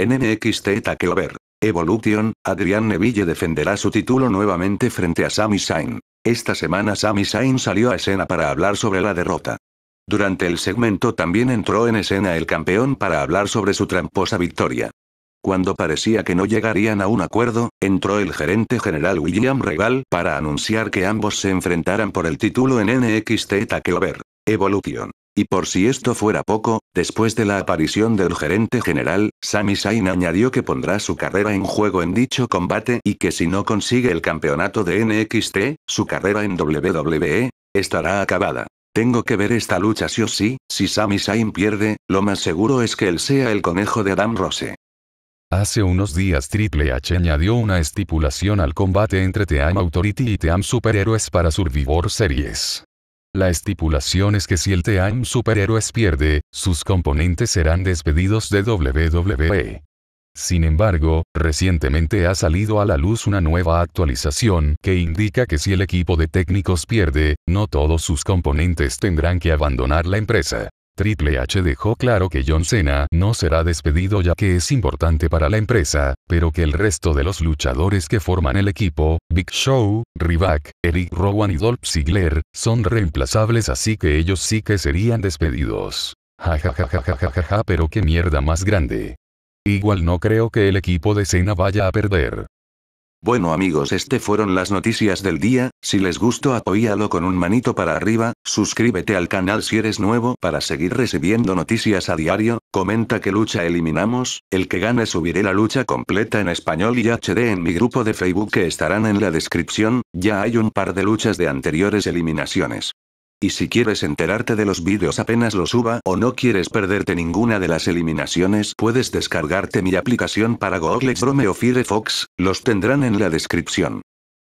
En NXT TakeOver. Evolution, Adrián Neville defenderá su título nuevamente frente a Sami Zayn. Esta semana Sami Zayn salió a escena para hablar sobre la derrota. Durante el segmento también entró en escena el campeón para hablar sobre su tramposa victoria. Cuando parecía que no llegarían a un acuerdo, entró el gerente general William Regal para anunciar que ambos se enfrentaran por el título en NXT TakeOver. Evolution. Y por si esto fuera poco, después de la aparición del gerente general, Sami Zayn añadió que pondrá su carrera en juego en dicho combate y que si no consigue el campeonato de NXT, su carrera en WWE, estará acabada. Tengo que ver esta lucha sí o sí, si Sami Zayn pierde, lo más seguro es que él sea el conejo de Adam Rose. Hace unos días Triple H añadió una estipulación al combate entre Team Authority y Team Superhéroes para Survivor Series. La estipulación es que si el Team Superhéroes pierde, sus componentes serán despedidos de WWE. Sin embargo, recientemente ha salido a la luz una nueva actualización que indica que si el equipo de técnicos pierde, no todos sus componentes tendrán que abandonar la empresa. Triple H dejó claro que John Cena no será despedido ya que es importante para la empresa, pero que el resto de los luchadores que forman el equipo, Big Show, Ryback, Eric Rowan y Dolph Ziggler, son reemplazables así que ellos sí que serían despedidos. Ja pero qué mierda más grande. Igual no creo que el equipo de Cena vaya a perder. Bueno amigos este fueron las noticias del día, si les gustó apoyalo con un manito para arriba, suscríbete al canal si eres nuevo para seguir recibiendo noticias a diario, comenta que lucha eliminamos, el que gane subiré la lucha completa en español y HD en mi grupo de Facebook que estarán en la descripción, ya hay un par de luchas de anteriores eliminaciones. Y si quieres enterarte de los vídeos apenas los suba o no quieres perderte ninguna de las eliminaciones, puedes descargarte mi aplicación para Google Chrome o Firefox, los tendrán en la descripción.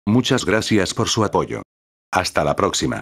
Muchas gracias por su apoyo. Hasta la próxima.